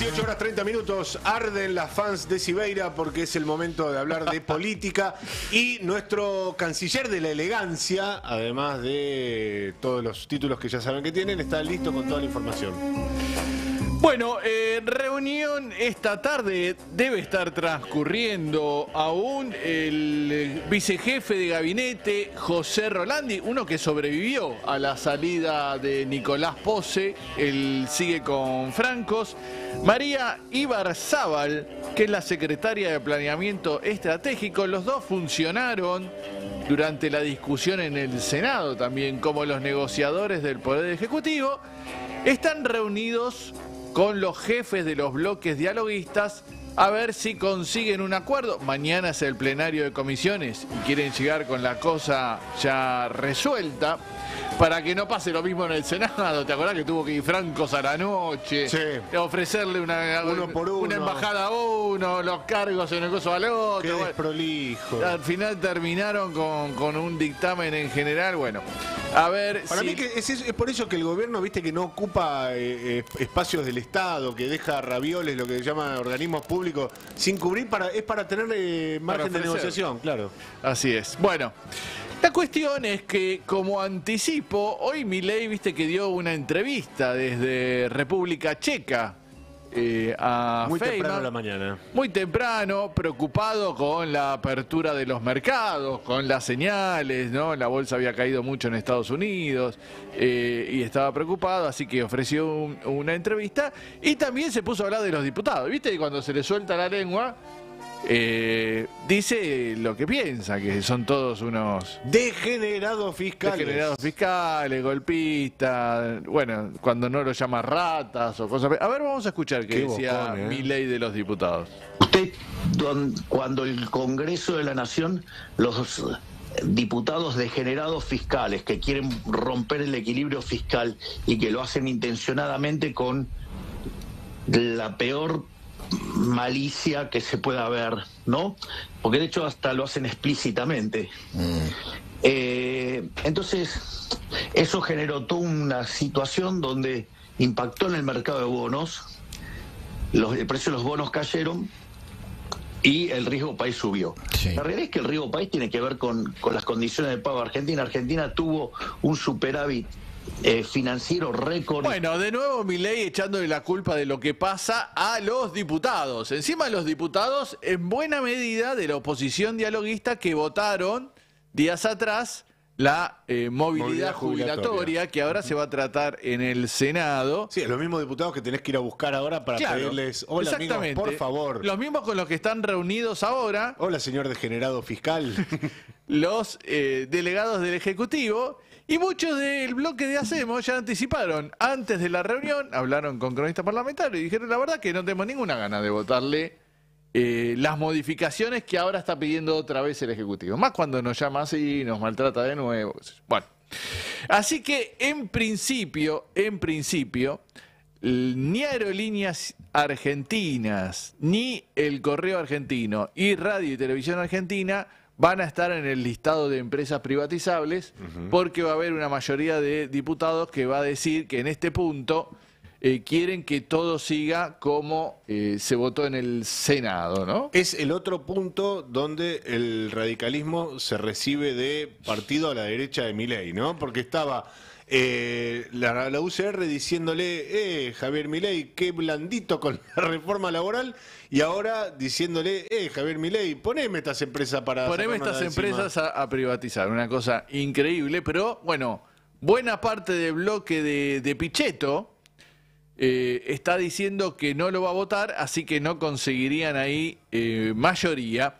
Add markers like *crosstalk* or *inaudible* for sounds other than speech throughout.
18 horas 30 minutos, arden las fans de Cibeira porque es el momento de hablar de *laughs* política y nuestro canciller de la elegancia, además de todos los títulos que ya saben que tienen, está listo con toda la información. Bueno, eh, reunión esta tarde debe estar transcurriendo aún el vicejefe de gabinete José Rolandi, uno que sobrevivió a la salida de Nicolás Pose, él sigue con Francos, María Ibarzábal, que es la secretaria de Planeamiento Estratégico, los dos funcionaron durante la discusión en el Senado también como los negociadores del Poder Ejecutivo, están reunidos con los jefes de los bloques dialoguistas a ver si consiguen un acuerdo. Mañana es el plenario de comisiones y quieren llegar con la cosa ya resuelta para que no pase lo mismo en el Senado. ¿Te acordás que tuvo que ir Francos a la noche? Sí. Ofrecerle una, una embajada a uno, los cargos en el coso al otro. Qué desprolijo. Al final terminaron con, un dictamen en general. Bueno, a ver. Para mí que es, por eso que el gobierno, viste, que no ocupa eh, eh, espacios del Estado, que deja ravioles, lo que se llama organismos públicos, sin cubrir, para, es para tener eh, margen de negociación, claro. Así es. Bueno. La cuestión es que, como anticipo, hoy Milei, viste que dio una entrevista desde República Checa. Eh, a muy temprano la mañana. Muy temprano, preocupado con la apertura de los mercados, con las señales, ¿no? La bolsa había caído mucho en Estados Unidos eh, y estaba preocupado, así que ofreció una entrevista y también se puso a hablar de los diputados. ¿Viste? Y cuando se le suelta la lengua, eh, dice lo que piensa, que son todos unos... Degenerados fiscales. Degenerados fiscales, golpistas, bueno, cuando no lo llama ratas o cosas... A ver, vamos a escuchar qué, decía ¿eh? mi ley de los diputados. Usted, cuando el Congreso de la Nación, los diputados degenerados fiscales que quieren romper el equilibrio fiscal y que lo hacen intencionadamente con la peor malicia que se pueda ver, ¿no? Porque de hecho hasta lo hacen explícitamente. Mm. Eh, entonces, eso generó toda una situación donde impactó en el mercado de bonos, los, el precio de los bonos cayeron y el riesgo país subió. La realidad es que el riesgo país tiene que ver con, con las condiciones de pago de Argentina. Argentina tuvo un superávit eh, financiero récord. Bueno, de nuevo mi ley echándole la culpa de lo que pasa a los diputados. Encima los diputados, en buena medida, de la oposición dialoguista que votaron días atrás la eh, movilidad, jubilatoria, que ahora se va a tratar en el Senado. Sí, los mismos diputados que tenés que ir a buscar ahora para pedirles, hola amigos, por favor. Los mismos con los que están reunidos ahora. Hola señor degenerado fiscal. *laughs* los eh, delegados del Ejecutivo y muchos del bloque de Hacemos ya anticiparon, antes de la reunión, hablaron con cronistas parlamentarios y dijeron, la verdad que no tenemos ninguna gana de votarle eh, las modificaciones que ahora está pidiendo otra vez el Ejecutivo. Más cuando nos llama así y nos maltrata de nuevo. Bueno, así que en principio, en principio, ni Aerolíneas Argentinas, ni el Correo Argentino y Radio y Televisión Argentina van a estar en el listado de empresas privatizables porque va a haber una mayoría de diputados que va a decir que en este punto eh, quieren que todo siga como eh, se votó en el Senado, ¿no? Es el otro punto donde el radicalismo se recibe de partido a la derecha de mi ley, ¿no? Porque estaba eh, la, UCR diciéndole, eh, Javier Milei, qué blandito con *laughs* la reforma laboral, y ahora diciéndole, eh, Javier Milei, poneme estas empresas para... Poneme estas empresas a, privatizar, una cosa increíble, pero bueno, buena parte del bloque de, picheto Pichetto, eh, está diciendo que no lo va a votar, así que no conseguirían ahí eh, mayoría.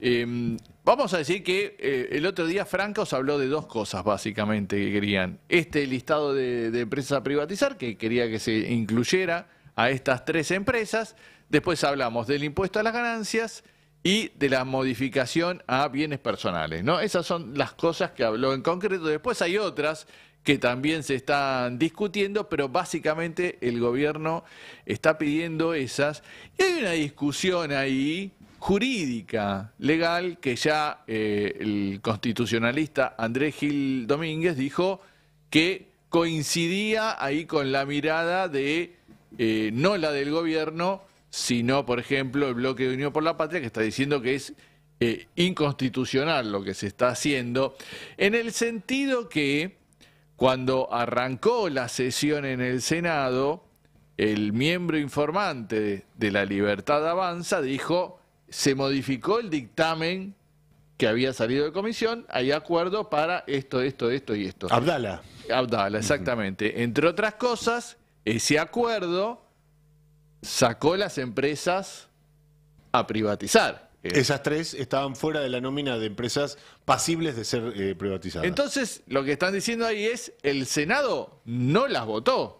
Em, vamos a decir que eh, el otro día Franca os habló de dos cosas básicamente que querían. Este listado de, empresas a privatizar, que quería que se incluyera a estas tres empresas. Después hablamos del impuesto a las ganancias y de la modificación a bienes personales. ¿no? Esas son las cosas que habló en concreto. Después hay otras que también se están discutiendo, pero básicamente el gobierno está pidiendo esas. Y hay una discusión ahí jurídica, legal, que ya eh, el constitucionalista Andrés Gil Domínguez dijo que coincidía ahí con la mirada de, eh, no la del gobierno, sino, por ejemplo, el bloque de Unión por la Patria, que está diciendo que es eh, inconstitucional lo que se está haciendo, en el sentido que cuando arrancó la sesión en el Senado, el miembro informante de, de la Libertad Avanza dijo, se modificó el dictamen que había salido de comisión, hay acuerdo para esto, esto, esto y esto. Abdala. Abdala, exactamente. Entre otras cosas, ese acuerdo sacó las empresas a privatizar. Eh, Esas tres estaban fuera de la nómina de empresas pasibles de ser eh, privatizadas. Entonces, lo que están diciendo ahí es, el Senado no las votó.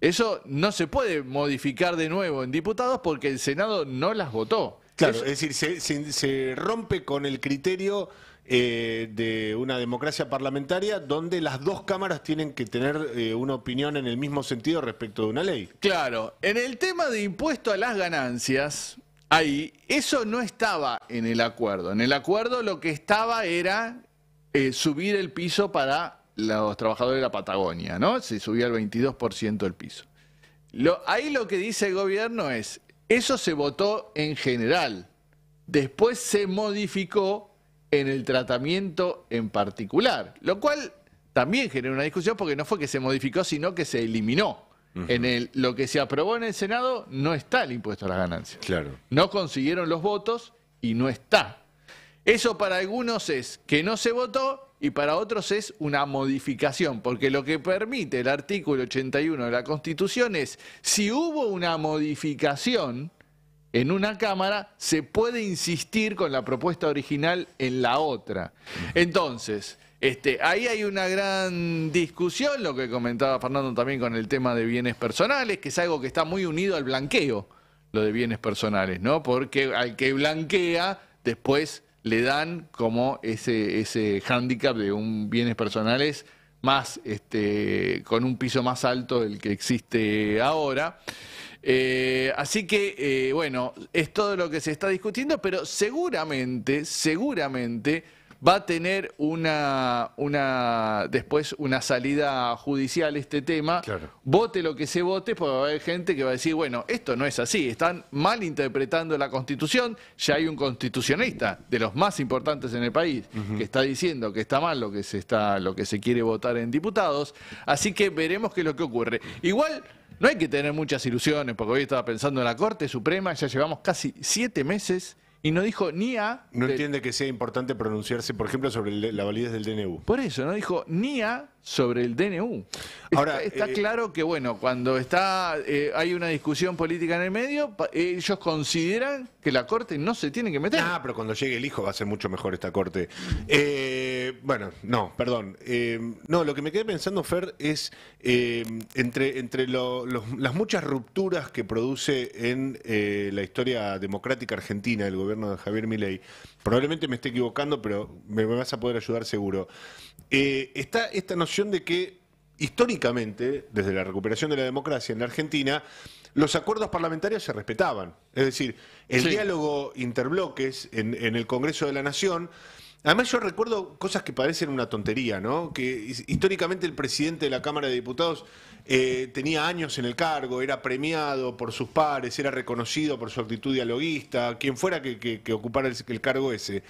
Eso no se puede modificar de nuevo en diputados porque el Senado no las votó. Claro, es decir, se, rompe con el criterio eh, de una democracia parlamentaria donde las dos cámaras tienen que tener eh, una opinión en el mismo sentido respecto de una ley. Claro, en el tema de impuesto a las ganancias, ahí, eso no estaba en el acuerdo. En el acuerdo lo que estaba era eh, subir el piso para los trabajadores de la Patagonia, ¿no? Se subía el 22% el piso. ahí lo que dice el gobierno es, eso se votó en general, después se modificó en el tratamiento en particular, lo cual también genera una discusión porque no fue que se modificó, sino que se eliminó. En lo que se aprobó en el Senado no está el impuesto a las ganancias. Claro. No consiguieron los votos y no está. Eso para algunos es que no se votó y para otros es una modificación, porque lo que permite el artículo 81 de la Constitución es, si hubo una modificación en una Cámara, se puede insistir con la propuesta original en la otra. Entonces, este, ahí hay una gran discusión, lo que comentaba Fernando también con el tema de bienes personales, que es algo que está muy unido al blanqueo, lo de bienes personales, ¿no? Porque al que blanquea, después le dan como ese, ese hándicap de un bienes personales más este, con un piso más alto del que existe ahora. Eh, así que, eh, bueno, es todo lo que se está discutiendo, pero seguramente, seguramente Va a tener una, una después una salida judicial este tema. Vote lo que se vote, porque va a haber gente que va a decir, bueno, esto no es así, están mal interpretando la Constitución, ya hay un constitucionalista de los más importantes en el país que está diciendo que está mal lo que se está lo que se quiere votar en diputados, así que veremos qué es lo que ocurre. Igual no hay que tener muchas ilusiones, porque hoy estaba pensando en la Corte Suprema, ya llevamos casi siete meses y no dijo ni a... No entiende que sea importante pronunciarse, por ejemplo, sobre la validez del DNU. Por eso, no dijo ni a sobre el DNU. Ahora, está, eh, claro que, bueno, cuando está eh, hay una discusión política en el medio, ellos consideran que la Corte no se tiene que meter. Ah, pero cuando llegue el hijo va a ser mucho mejor esta Corte. Eh, eh, bueno, no, perdón. Eh, no, lo que me quedé pensando, Fer, es eh, entre, las muchas rupturas que produce en la historia democrática argentina el gobierno de Javier Milei, probablemente me esté equivocando, pero me, vas a poder ayudar seguro, está esta noción de que históricamente, desde la recuperación de la democracia en la Argentina, los acuerdos parlamentarios se respetaban. Es decir, el diálogo interbloques en el Congreso de la Nación Además yo recuerdo cosas que parecen una tontería, ¿no? Que históricamente el presidente de la Cámara de Diputados eh, tenía años en el cargo, era premiado por sus pares, era reconocido por su actitud dialoguista, quien fuera que, ocupara el, cargo ese.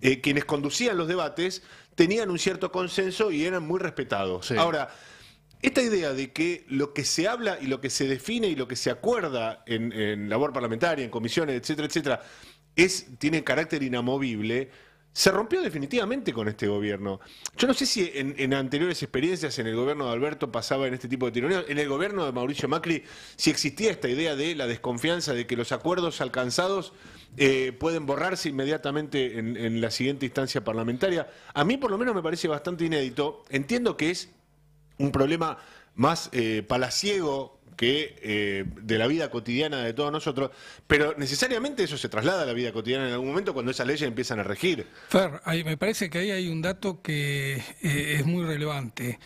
Eh, quienes conducían los debates tenían un cierto consenso y eran muy respetados. Ahora, esta idea de que lo que se habla y lo que se define y lo que se acuerda en, labor parlamentaria, en comisiones, etcétera, etcétera, es, tiene carácter inamovible se rompió definitivamente con este gobierno. Yo no sé si en, anteriores experiencias en el gobierno de Alberto pasaba en este tipo de tironeos, en el gobierno de Mauricio Macri, si existía esta idea de la desconfianza de que los acuerdos alcanzados eh, pueden borrarse inmediatamente en, la siguiente instancia parlamentaria. A mí por lo menos me parece bastante inédito. Entiendo que es un problema más eh, palaciego que eh, de la vida cotidiana de todos nosotros, pero necesariamente eso se traslada a la vida cotidiana en algún momento cuando esas leyes empiezan a regir. Fer, ahí, me parece que ahí hay un dato que eh, es muy relevante.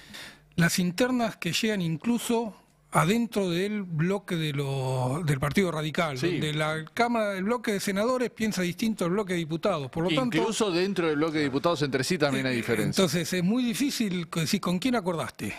Las internas que llegan incluso adentro del bloque del Partido Radical, donde la Cámara del bloque de senadores piensa distinto al bloque de diputados. Incluso Incluso dentro del bloque de diputados entre sí también hay eh, diferencias. Entonces es muy difícil decir con quién acordaste.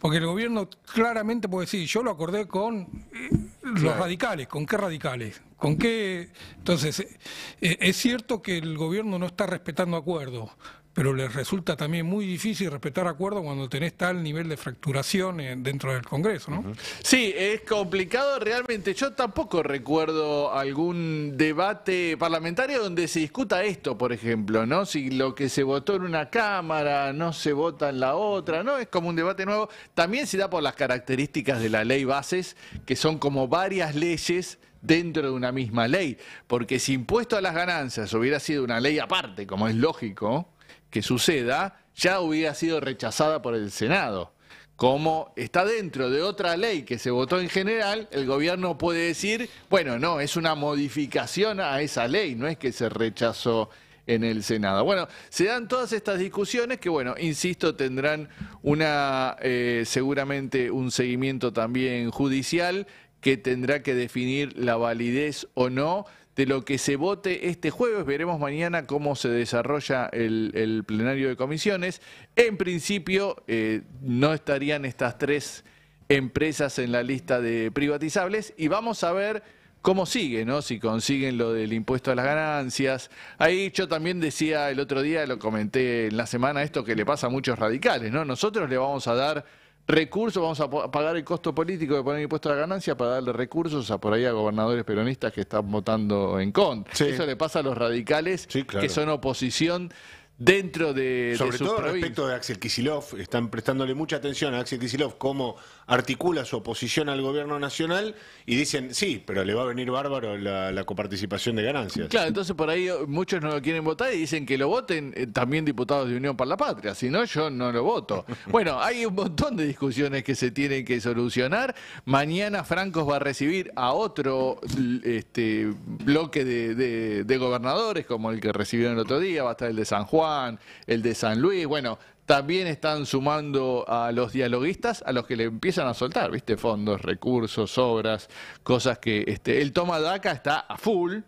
Porque el gobierno claramente puede decir, yo lo acordé con eh, los radicales, ¿con qué radicales? ¿Con qué? Entonces, eh, eh, es cierto que el gobierno no está respetando acuerdos, pero les resulta también muy difícil respetar acuerdos cuando tenés tal nivel de fracturación eh, dentro del Congreso, ¿no? Sí, es complicado realmente. Yo tampoco recuerdo algún debate parlamentario donde se discuta esto, por ejemplo, ¿no? Si lo que se votó en una Cámara no se vota en la otra, ¿no? Es como un debate nuevo. También se da por las características de la ley bases, que son como varias leyes dentro de una misma ley, porque si impuesto a las ganancias hubiera sido una ley aparte, como es lógico, que suceda ya hubiera sido rechazada por el Senado. Como está dentro de otra ley que se votó en general, el gobierno puede decir, bueno, no, es una modificación a esa ley, no es que se rechazó en el Senado. Bueno, se dan todas estas discusiones que, bueno, insisto, tendrán una, eh, seguramente un seguimiento también judicial que tendrá que definir la validez o no de lo que se vote este jueves. Veremos mañana cómo se desarrolla el, plenario de comisiones. En principio, eh, no estarían estas tres empresas en la lista de privatizables y vamos a ver cómo sigue, ¿no? Si consiguen lo del impuesto a las ganancias. Ahí yo también decía el otro día, lo comenté en la semana, esto que le pasa a muchos radicales, ¿no? Nosotros le vamos a dar recursos, vamos a pagar el costo político de poner impuesto a la ganancia para darle recursos a por ahí a gobernadores peronistas que están votando en contra. Eso le pasa a los radicales que son oposición dentro de, Sobre Sobre todo respecto de Axel Kisilov, están prestándole mucha atención a Axel Kisilov como articula su oposición al gobierno nacional y dicen, sí, pero le va a venir bárbaro la, coparticipación de ganancias. Claro, entonces por ahí muchos no lo quieren votar y dicen que lo voten eh, también diputados de Unión para la Patria, si no, yo no lo voto. *laughs* bueno, hay un montón de discusiones que se tienen que solucionar. Mañana Francos va a recibir a otro este, bloque de, de gobernadores, como el que recibieron el otro día, va a estar el de San Juan, el de San Luis, bueno, también están sumando a los dialoguistas a los que le empiezan a soltar, ¿viste? Fondos, recursos, obras, cosas que este, el toma daca está a full,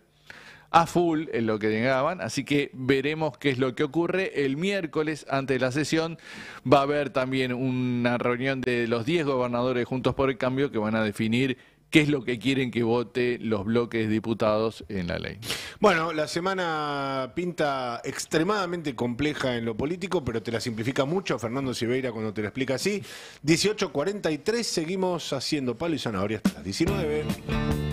a full en lo que llegaban, así que veremos qué es lo que ocurre. El miércoles, antes de la sesión, va a haber también una reunión de los 10 gobernadores juntos por el cambio que van a definir qué es lo que quieren que vote los bloques diputados en la ley. Bueno, la semana pinta extremadamente compleja en lo político, pero te la simplifica mucho Fernando Siveira cuando te lo explica así. 18.43, seguimos haciendo palo y zanahoria hasta las 19.